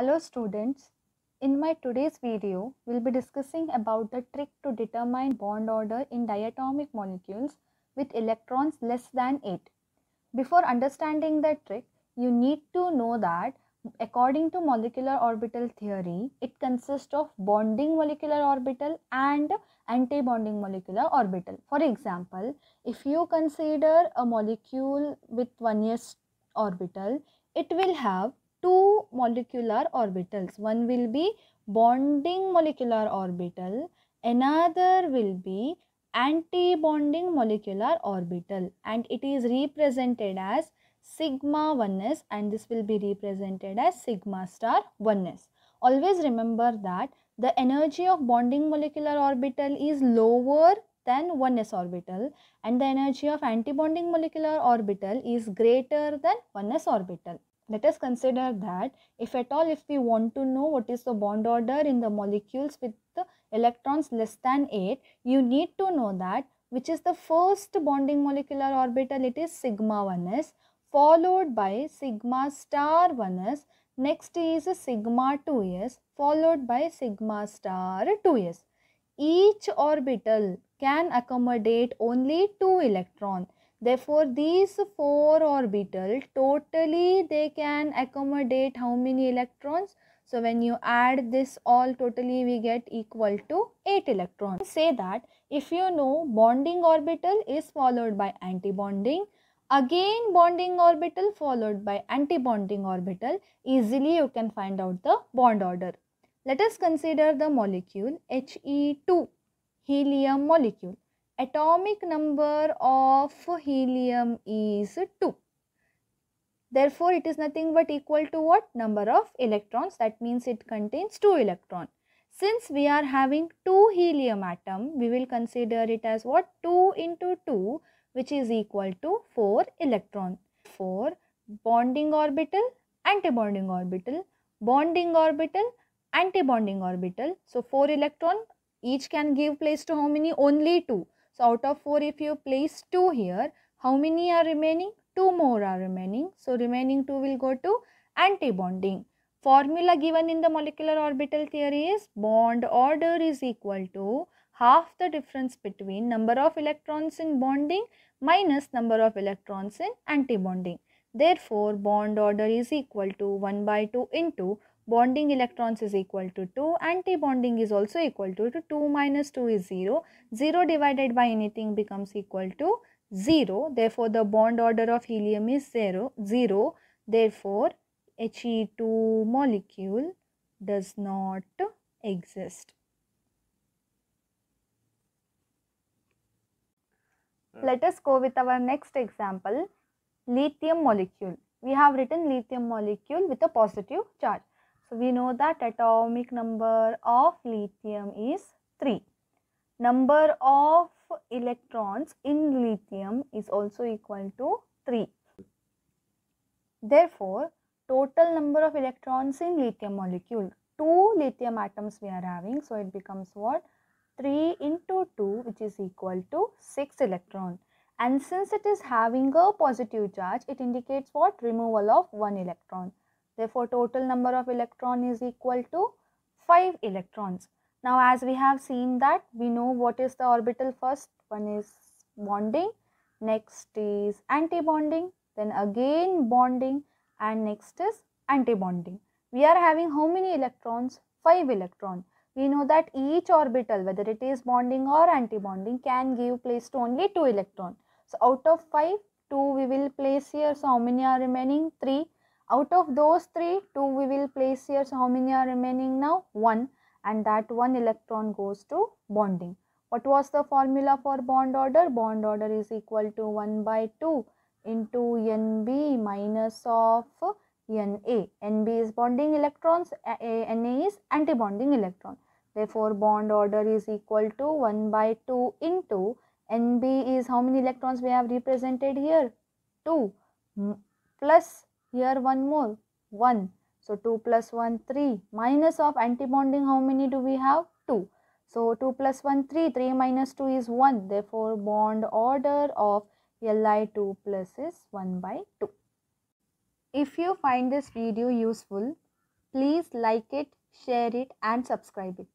Hello students, in my today's video, we'll be discussing about the trick to determine bond order in diatomic molecules with electrons less than 8. Before understanding the trick, you need to know that according to molecular orbital theory, it consists of bonding molecular orbital and antibonding molecular orbital. For example, if you consider a molecule with one s orbital, it will have two molecular orbitals. One will be bonding molecular orbital, another will be anti-bonding molecular orbital and it is represented as sigma 1s and this will be represented as sigma star 1s. Always remember that the energy of bonding molecular orbital is lower than 1s orbital and the energy of anti bonding molecular orbital is greater than 1s orbital. Let us consider that if at all if we want to know what is the bond order in the molecules with the electrons less than 8, you need to know that which is the first bonding molecular orbital it is sigma 1s followed by sigma star 1s next is sigma 2s followed by sigma star 2s. Each orbital can accommodate only 2 electrons Therefore, these four orbital totally they can accommodate how many electrons? So, when you add this all totally we get equal to 8 electrons. Say that if you know bonding orbital is followed by antibonding, again bonding orbital followed by antibonding orbital, easily you can find out the bond order. Let us consider the molecule He2, helium molecule atomic number of helium is 2. Therefore, it is nothing but equal to what? Number of electrons. That means it contains 2 electron. Since we are having 2 helium atom, we will consider it as what? 2 into 2 which is equal to 4 electron. 4 bonding orbital, antibonding orbital, bonding orbital, antibonding orbital. So, 4 electron each can give place to how many? Only 2. So out of 4 if you place 2 here, how many are remaining? 2 more are remaining. So remaining 2 will go to antibonding. Formula given in the molecular orbital theory is bond order is equal to half the difference between number of electrons in bonding minus number of electrons in antibonding. Therefore, bond order is equal to 1 by 2 into bonding electrons is equal to 2 anti-bonding is also equal to, to 2 minus 2 is 0 0 divided by anything becomes equal to 0 therefore the bond order of helium is 0 0 therefore he2 molecule does not exist uh. Let us go with our next example, lithium molecule. We have written lithium molecule with a positive charge. So we know that atomic number of lithium is 3. Number of electrons in lithium is also equal to 3. Therefore, total number of electrons in lithium molecule. 2 lithium atoms we are having. So it becomes what? 3 into 2 which is equal to 6 electron. And since it is having a positive charge, it indicates what? Removal of 1 electron. Therefore, total number of electron is equal to 5 electrons. Now, as we have seen that, we know what is the orbital first. One is bonding, next is antibonding, then again bonding and next is antibonding. We are having how many electrons? 5 electron. We know that each orbital, whether it is bonding or antibonding, can give place to only 2 electron. So, out of 5, 2 we will place here. So, how many are remaining? 3 out of those three two we will place here so how many are remaining now one and that one electron goes to bonding what was the formula for bond order bond order is equal to 1 by 2 into nb minus of na nb is bonding electrons na is antibonding electron therefore bond order is equal to 1 by 2 into nb is how many electrons we have represented here 2 plus here one more 1. So 2 plus 1 3 minus of antibonding how many do we have 2. So 2 plus 1 3 3 minus 2 is 1 therefore bond order of Li2 plus is 1 by 2. If you find this video useful please like it share it and subscribe it.